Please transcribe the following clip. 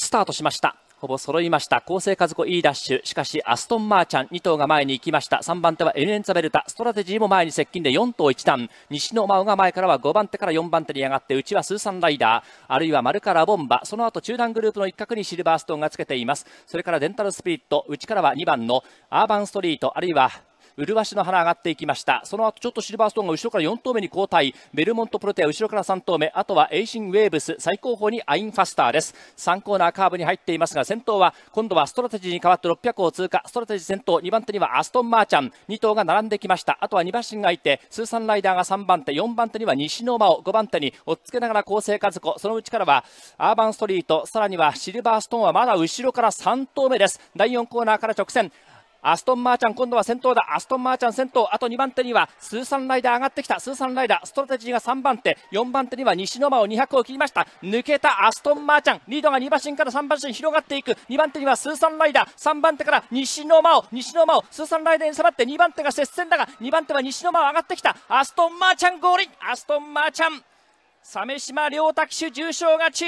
スタートしましたほぼ揃いました構成和子いいダッシュしかしアストンマーチャン2頭が前に行きました3番手はエレンザベルタストラテジーも前に接近で4頭1段西野真央が前からは5番手から4番手に上がってうちはスーサンライダーあるいは丸からボンバその後中段グループの一角にシルバーストーンがつけていますそれからデンタルスピリットうちからは2番のアーバンストリートあるいは麗しの花上がっていきましたその後ちょっとシルバーストーンが後ろから4投目に交代ベルモントプロテア後ろから3投目あとはエイシンウェーブス最後方にアインファスターです3コーナーカーブに入っていますが先頭は今度はストラテジーに変わって600を通過ストラテジー先頭2番手にはアストンマーチャン2頭が並んできましたあとは2馬身がいてスーサンライダーが3番手4番手には西の馬を5番手に追っつけながら構成和子そのうちからはアーバンストリートさらにはシルバーストーンはまだ後ろから3投目です第4コーナーから直線アストン・マーチャン今度は先頭だアストン・マーチャン先頭あと2番手にはスーサン・ライダー上がってきたスーサン・ライダーストラテジーが3番手4番手には西野真央200を切りました抜けたアストン・マーチャンリードが2馬身から3馬身広がっていく2番手にはスーサン・ライダー3番手から西野真央西野真央スーサン・ライダーに迫って2番手が接戦だが2番手は西野真央上がってきたアストン・マーチャンゴー輪アストン・マーチャン鮫島亮太騎手重賞勝ち